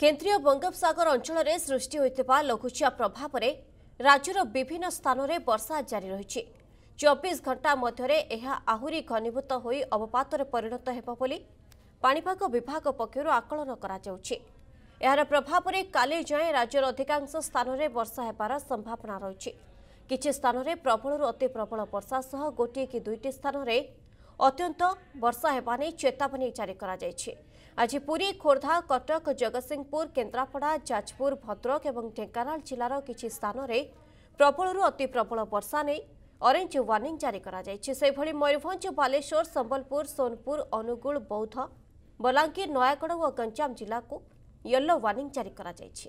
କେନ୍ଦ୍ରୀୟ ବଙ୍ଗୋପସାଗର ଅଞ୍ଚଳରେ ସୃଷ୍ଟି ହୋଇଥିବା ଲଘୁଚାପ ପ୍ରଭାବରେ ରାଜ୍ୟର ବିଭିନ୍ନ ସ୍ଥାନରେ ବର୍ଷା ଜାରି ରହିଛି ଚବିଶ ଘଣ୍ଟା ମଧ୍ୟରେ ଏହା ଆହୁରି ଘନୀଭୂତ ହୋଇ ଅବପାତରେ ପରିଣତ ହେବ ବୋଲି ପାଣିପାଗ ବିଭାଗ ପକ୍ଷରୁ ଆକଳନ କରାଯାଉଛି ଏହାର ପ୍ରଭାବରେ କାଲି ଯାଏଁ ରାଜ୍ୟର ଅଧିକାଂଶ ସ୍ଥାନରେ ବର୍ଷା ହେବାର ସମ୍ଭାବନା ରହିଛି କିଛି ସ୍ଥାନରେ ପ୍ରବଳରୁ ଅତି ପ୍ରବଳ ବର୍ଷା ସହ ଗୋଟିଏ କି ଦୁଇଟି ସ୍ଥାନରେ ଅତ୍ୟନ୍ତ ବର୍ଷା ହେବା ନେଇ ଚେତାବନୀ ଜାରି କରାଯାଇଛି ଆଜି ପୁରୀ ଖୋର୍ଦ୍ଧା କଟକ ଜଗତସିଂହପୁର କେନ୍ଦ୍ରାପଡ଼ା ଯାଜପୁର ଭଦ୍ରକ ଏବଂ ଢେଙ୍କାନାଳ ଜିଲ୍ଲାର କିଛି ସ୍ଥାନରେ ପ୍ରବଳରୁ ଅତି ପ୍ରବଳ ବର୍ଷା ନେଇ ଅରେଞ୍ଜ ୱାର୍ଣ୍ଣିଂ ଜାରି କରାଯାଇଛି ସେହିଭଳି ମୟୂରଭଞ୍ଜ ବାଲେଶ୍ୱର ସମ୍ବଲପୁର ସୋନପୁର ଅନୁଗୁଳ ବୌଦ୍ଧ ବଲାଙ୍ଗୀର ନୟାଗଡ଼ ଓ ଗଞ୍ଜାମ ଜିଲ୍ଲାକୁ ୟେଲୋ ୱାର୍ଣ୍ଣିଂ ଜାରି କରାଯାଇଛି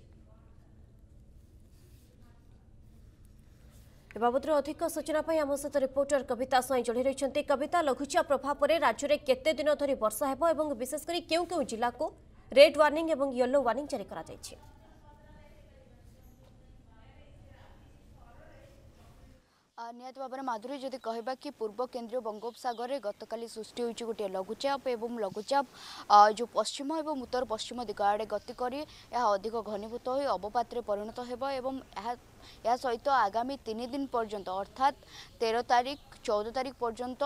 এ બાબতরে অধিক সচিনা পাই আমো সাথে রিপোর্টার কবিতা সই জড়িত হৈছন্তি কবিতা লঘুচিয়া প্রভা পৰে ৰাজ্যৰে কেতে দিন ধৰি বৰষা হেব আৰু বিশেষকৰি কিউ কিউ জিলাক ৰেড وارনিং আৰু ইয়েলো وارনিং জাৰি কৰা হৈছে ନିହାତି ଭାବରେ ମାଧୁରୀ ଯଦି କହିବା କି ପୂର୍ବ କେନ୍ଦ୍ରୀୟ ବଙ୍ଗୋପସାଗରରେ ଗତକାଲି ସୃଷ୍ଟି ହୋଇଛି ଗୋଟିଏ ଲଘୁଚାପ ଏବଂ ଲଘୁଚାପ ଯେଉଁ ପଶ୍ଚିମ ଏବଂ ଉତ୍ତର ପଶ୍ଚିମ ଦିଗ ଆଡ଼େ ଗତି କରି ଏହା ଅଧିକ ଘନୀଭୂତ ହୋଇ ଅବପାତରେ ପରିଣତ ହେବ ଏବଂ ଏହା ଏହା ସହିତ ଆଗାମୀ ତିନି ଦିନ ପର୍ଯ୍ୟନ୍ତ ଅର୍ଥାତ୍ ତେର ତାରିଖ ଚଉଦ ତାରିଖ ପର୍ଯ୍ୟନ୍ତ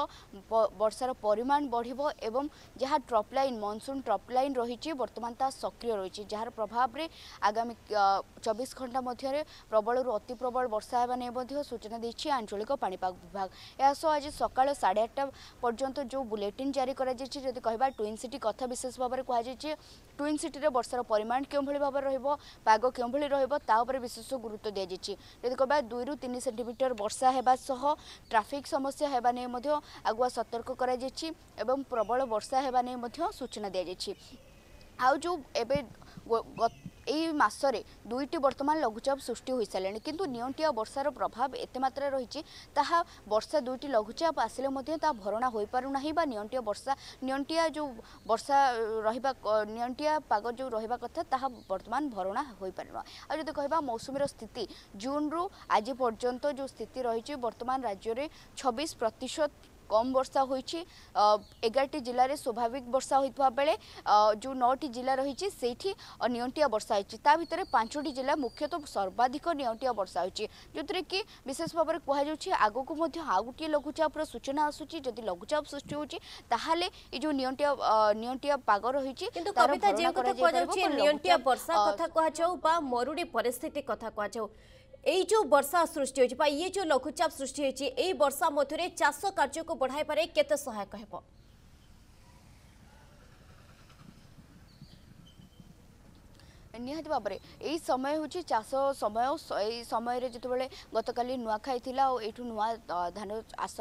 ବର୍ଷାର ପରିମାଣ ବଢ଼ିବ ଏବଂ ଯାହା trough line monsoon trough line ରହିଛି ବର୍ତ୍ତମାନ ତାହା ସକ୍ରିୟ ରହିଛି ଯାହାର ପ୍ରଭାବରେ ଆଗାମୀ ଚବିଶ ଘଣ୍ଟା ମଧ୍ୟରେ ପ୍ରବଳରୁ ଅତି ପ୍ରବଳ ବର୍ଷା ହେବା ନେଇ ମଧ୍ୟ ସୂଚନା ଦେଇଛି ଆଞ୍ଚଳିକ ଆଞ୍ଚଳିକ ପାଣିପାଗ ବିଭାଗ ଏହା ସହ ଆଜି ସକାଳ ସାଢ଼େ ଆଠଟା ପର୍ଯ୍ୟନ୍ତ ଯେଉଁ ବୁଲେଟିନ୍ ଜାରି କରାଯାଇଛି ଯଦି କହିବା ଟ୍ୱିନ୍ ସିଟି କଥା ବିଶେଷ ଭାବରେ କୁହାଯାଇଛି ଟ୍ୱିନ୍ ସିଟିରେ ବର୍ଷାର ପରିମାଣ କେଉଁଭଳି ଭାବରେ ରହିବ ପାଗ କେଉଁଭଳି ରହିବ ତା ଉପରେ ବିଶେଷ ଗୁରୁତ୍ୱ ଦିଆଯାଇଛି ଯଦି କହିବା ଦୁଇରୁ ତିନି ସେଣ୍ଟିମିଟର ବର୍ଷା ହେବା ସହ ଟ୍ରାଫିକ୍ ସମସ୍ୟା ହେବା ନେଇ ମଧ୍ୟ ଆଗୁଆ ସତର୍କ କରାଯାଇଛି ଏବଂ ପ୍ରବଳ ବର୍ଷା ହେବା ନେଇ ମଧ୍ୟ ସୂଚନା ଦିଆଯାଇଛି ଆଉ ଯେଉଁ ଏବେ এই মাসরে দুইটি বর্তমান লঘুচাপ সৃষ্টি হয়ে সারে কিন্তু নিয়ন্টিয়া বর্ষার প্রভাব এত মাত্রায় রয়েছে তাহা বর্ষা দুইটি লঘুচাপ আসলে মধ্যে তা ভরণা হয়ে পারু না বা নিয়ন্টিয়া বর্ষা নিয়ন্টিয়া যে বর্ষা রহবা নিয়ন্টিয়া পাগ যে রহবা কথা তাহা বর্তমান ভরণা হয়ে পারু না আর যদি কহবা মৌসুমীর স্থিতি জুন্রু আজ পর্যন্ত যে স্থিতি রয়েছে বর্তমান রাজ্যের ছবিশ প্রতিশত কম বর্ষা হয়েছে এগারটি জেলার স্বাভাবিক বর্ষা হয়ে বেড়ে যে নটি জেলা রয়েছে সেইটি নিয়ন্টিয়া বর্ষা হয়েছে তা ভিতরে পাঁচটি জেলা মুখ্যতঃ সর্বাধিক নিয়ন্টিয়া বর্ষা হয়েছে যেতে কি বিশেষ ভাবে কুহযাচ্ছে আগুক আউ গোটিয়ে লঘুচাপর সূচনা আসুচি যদি লঘুচাপ সৃষ্টি হচ্ছে তাহলে এই যে নিয়ন্টিয়া নিয়ন্টিয়া পাগ রয়েছে কিন্তু কবিতা যে কথা কুহযাচ্ছে নিয়ন্টিয়া বর্ষা কথা কুহযাও বা মরুড়ি পরিস্থিতি কথা কুহযাও जो वर्षा सृष्टि हो ये जो लघुचाप सृष्टि ये वर्षा मध्य चाष कार्य को बढ़ाई पारे के सहायक हो ନିହାତି ଭାବରେ ଏଇ ସମୟ ହେଉଛି ଚାଷ ସମୟ ଏଇ ସମୟରେ ଯେତେବେଳେ ଗତକାଲି ନୂଆଖାଇ ଥିଲା ଆଉ ଏଇଠୁ ନୂଆ ଧାନ ଚାଷ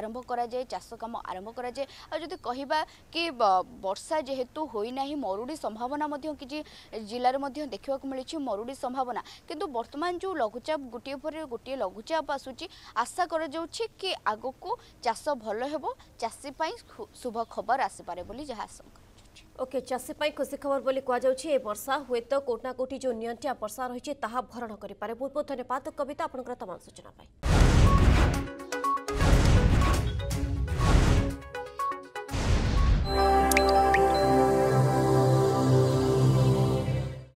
ଆରମ୍ଭ କରାଯାଏ ଚାଷ କାମ ଆରମ୍ଭ କରାଯାଏ ଆଉ ଯଦି କହିବା କି ବର୍ଷା ଯେହେତୁ ହୋଇନାହିଁ ମରୁଡ଼ି ସମ୍ଭାବନା ମଧ୍ୟ କିଛି ଜିଲ୍ଲାରେ ମଧ୍ୟ ଦେଖିବାକୁ ମିଳିଛି ମରୁଡ଼ି ସମ୍ଭାବନା କିନ୍ତୁ ବର୍ତ୍ତମାନ ଯେଉଁ ଲଘୁଚାପ ଗୋଟିଏ ପରେ ଗୋଟିଏ ଲଘୁଚାପ ଆସୁଛି ଆଶା କରାଯାଉଛି କି ଆଗକୁ ଚାଷ ଭଲ ହେବ ଚାଷୀ ପାଇଁ ଶୁଭ ଖବର ଆସିପାରେ ବୋଲି ଯାହା ଆଶଙ୍କା ଓକେ ଚାଷୀ ପାଇଁ ଖୁସି ଖବର ବୋଲି କୁହାଯାଉଛି ଏ ବର୍ଷା ହୁଏତ କୋଟି ନା କୋଟି ଯେଉଁ ନିଅଣ୍ଟିଆ ବର୍ଷା ରହିଛି ତାହା ଭରଣ କରିପାରେ ବହୁତ ବହୁତ ଧନ୍ୟବାଦ କବିତା ଆପଣଙ୍କର ତମାମ ସୂଚନା ପାଇଁ